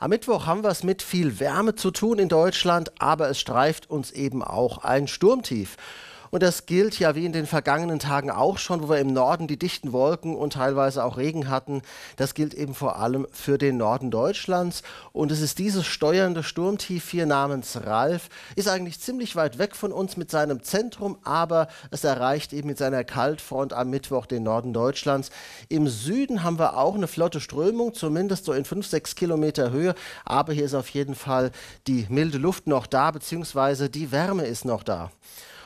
Am Mittwoch haben wir es mit viel Wärme zu tun in Deutschland, aber es streift uns eben auch ein Sturmtief. Und das gilt ja wie in den vergangenen Tagen auch schon, wo wir im Norden die dichten Wolken und teilweise auch Regen hatten. Das gilt eben vor allem für den Norden Deutschlands. Und es ist dieses steuernde Sturmtief hier namens Ralf, ist eigentlich ziemlich weit weg von uns mit seinem Zentrum, aber es erreicht eben mit seiner Kaltfront am Mittwoch den Norden Deutschlands. Im Süden haben wir auch eine flotte Strömung, zumindest so in 5, 6 Kilometer Höhe. Aber hier ist auf jeden Fall die milde Luft noch da, beziehungsweise die Wärme ist noch da.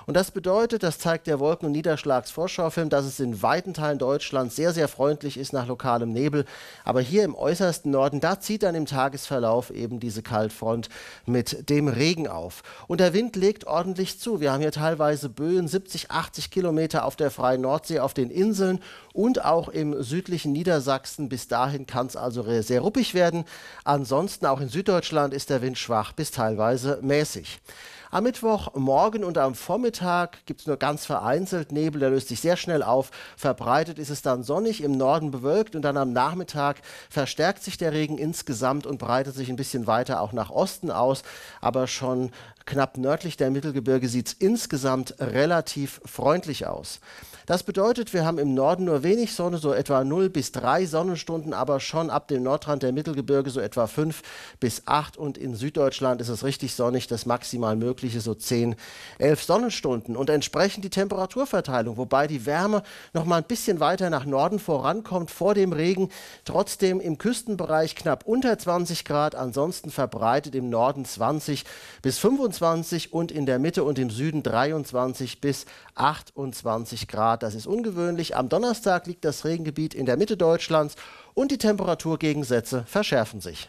Und das bedeutet, das zeigt der Wolken- und Niederschlagsvorschaufilm, dass es in weiten Teilen Deutschlands sehr, sehr freundlich ist nach lokalem Nebel. Aber hier im äußersten Norden, da zieht dann im Tagesverlauf eben diese Kaltfront mit dem Regen auf. Und der Wind legt ordentlich zu. Wir haben hier teilweise Böen 70, 80 Kilometer auf der freien Nordsee, auf den Inseln und auch im südlichen Niedersachsen. Bis dahin kann es also sehr ruppig werden. Ansonsten auch in Süddeutschland ist der Wind schwach bis teilweise mäßig. Am Mittwochmorgen und am Vormittag gibt es nur ganz vereinzelt Nebel, der löst sich sehr schnell auf. Verbreitet ist es dann sonnig, im Norden bewölkt und dann am Nachmittag verstärkt sich der Regen insgesamt und breitet sich ein bisschen weiter auch nach Osten aus, aber schon knapp nördlich der Mittelgebirge sieht es insgesamt relativ freundlich aus. Das bedeutet, wir haben im Norden nur wenig Sonne, so etwa 0 bis 3 Sonnenstunden, aber schon ab dem Nordrand der Mittelgebirge so etwa 5 bis 8 und in Süddeutschland ist es richtig sonnig, das maximal möglich mögliche so 10, 11 Sonnenstunden und entsprechend die Temperaturverteilung, wobei die Wärme noch mal ein bisschen weiter nach Norden vorankommt vor dem Regen, trotzdem im Küstenbereich knapp unter 20 Grad, ansonsten verbreitet im Norden 20 bis 25 und in der Mitte und im Süden 23 bis 28 Grad. Das ist ungewöhnlich. Am Donnerstag liegt das Regengebiet in der Mitte Deutschlands und die Temperaturgegensätze verschärfen sich.